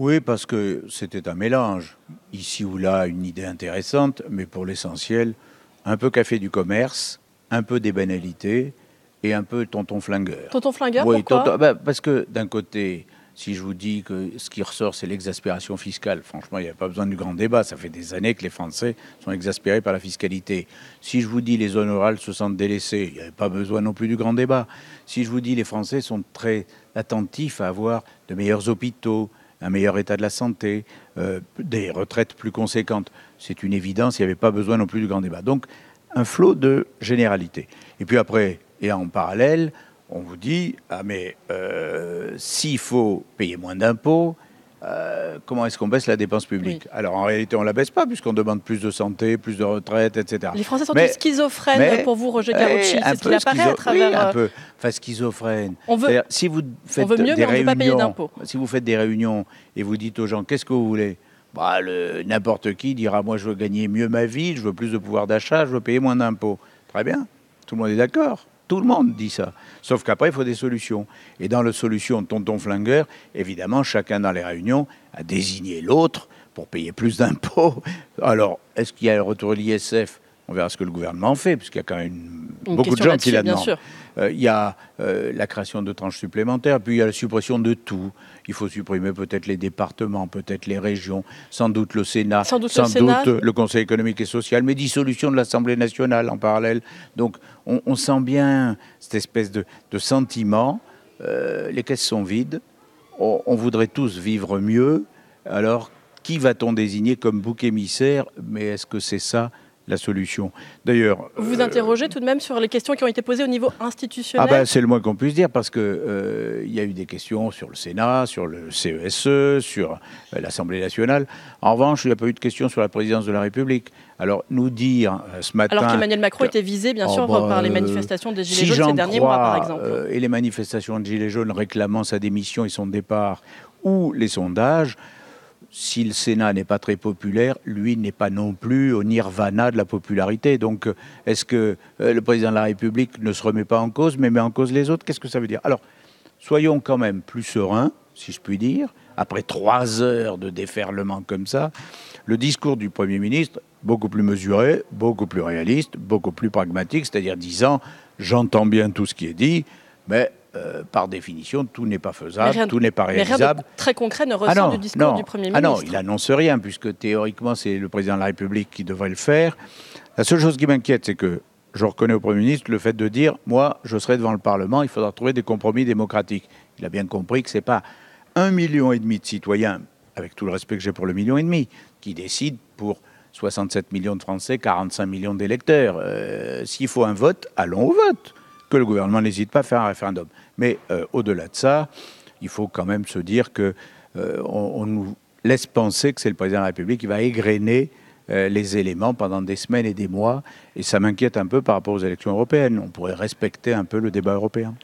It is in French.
Oui, parce que c'était un mélange. Ici ou là, une idée intéressante, mais pour l'essentiel, un peu café du commerce, un peu des banalités et un peu tonton flingueur. Tonton flingueur, oui, pourquoi bah, Parce que d'un côté, si je vous dis que ce qui ressort, c'est l'exaspération fiscale, franchement, il n'y a pas besoin du grand débat. Ça fait des années que les Français sont exaspérés par la fiscalité. Si je vous dis les zones rurales se sentent délaissées, il n'y avait pas besoin non plus du grand débat. Si je vous dis les Français sont très attentifs à avoir de meilleurs hôpitaux, un meilleur état de la santé, euh, des retraites plus conséquentes. C'est une évidence, il n'y avait pas besoin non plus de grand débat. Donc, un flot de généralité. Et puis après, et en parallèle, on vous dit, ah mais euh, s'il faut payer moins d'impôts, euh, comment est-ce qu'on baisse la dépense publique Alors en réalité, on ne la baisse pas puisqu'on demande plus de santé, plus de retraite, etc. Les Français sont tous schizophrènes pour vous, Roger eh, Carucci. C'est ce qu'il apparaît à travers. un euh, peu. Enfin, schizophrène. On veut, si vous faites mieux, des mais on réunions, pas payer d'impôts. Si vous faites des réunions et vous dites aux gens qu'est-ce que vous voulez bah, N'importe qui dira moi, je veux gagner mieux ma vie, je veux plus de pouvoir d'achat, je veux payer moins d'impôts. Très bien, tout le monde est d'accord. Tout le monde dit ça. Sauf qu'après, il faut des solutions. Et dans la solution tonton flingueur, évidemment, chacun dans les réunions a désigné l'autre pour payer plus d'impôts. Alors, est-ce qu'il y a le retour de l'ISF On verra ce que le gouvernement fait, puisqu'il y a quand même une beaucoup de gens qui la demandent. Euh, il y a euh, la création de tranches supplémentaires, puis il y a la suppression de tout. Il faut supprimer peut-être les départements, peut-être les régions, sans doute le Sénat, sans doute, le, Conseil économique et social, mais dissolution de l'Assemblée nationale en parallèle. Donc on, sent bien cette espèce de, sentiment. Euh, les caisses sont vides, on, on voudrait tous vivre mieux, alors qui va-t-on désigner comme bouc émissaire Mais est-ce que c'est ça la solution. D'ailleurs. Vous vous interrogez euh, tout de même sur les questions qui ont été posées au niveau institutionnel Ah, ben, c'est le moins qu'on puisse dire, parce qu'il euh, il y a eu des questions sur le Sénat, sur le CESE, e, sur euh, l'Assemblée nationale. En revanche, il n'y a pas eu de questions sur la présidence de la République. Alors, nous dire ce matin. Alors qu'Emmanuel Macron était visé, bien oh sûr, par ben, les manifestations des Gilets jaunes ces derniers mois, par exemple. et les manifestations de Gilets jaunes réclamant sa démission et son départ, ou les sondages, si le Sénat n'est pas très populaire, lui n'est pas non plus au nirvana de la popularité. Donc, euh, est-ce que euh, le président de la République ne se remet pas en cause, mais met en cause les autres Qu'est-ce que ça veut dire Alors, soyons quand même plus sereins, si je puis dire, après trois heures de déferlement comme ça. Le discours du Premier ministre, beaucoup plus mesuré, beaucoup plus réaliste, beaucoup plus pragmatique, c'est-à-dire disant, j'entends bien tout ce qui est dit, mais euh, par définition, tout n'est pas faisable, tout n'est pas réalisable. Mais de très concret ne ah discours du Premier ministre. Ah non, il n'annonce rien, puisque théoriquement, c'est le président de la République qui devrait le faire. La seule chose qui m'inquiète, c'est que je reconnais au Premier ministre le fait de dire Moi, je serai devant le Parlement, il faudra trouver des compromis démocratiques. Il a bien compris que ce n'est pas un million et demi de citoyens, avec tout le respect que j'ai pour le million et demi, qui décident pour 67 millions de Français, 45 millions d'électeurs. Euh, s'il faut un vote, allons au vote que le gouvernement n'hésite pas à faire un référendum. Mais euh, au-delà de ça, il faut quand même se dire que euh, on, nous laisse penser que c'est le président de la République qui va égrener euh, les éléments pendant des semaines et des mois, et ça m'inquiète un peu par rapport aux élections européennes. On pourrait respecter un peu le débat européen.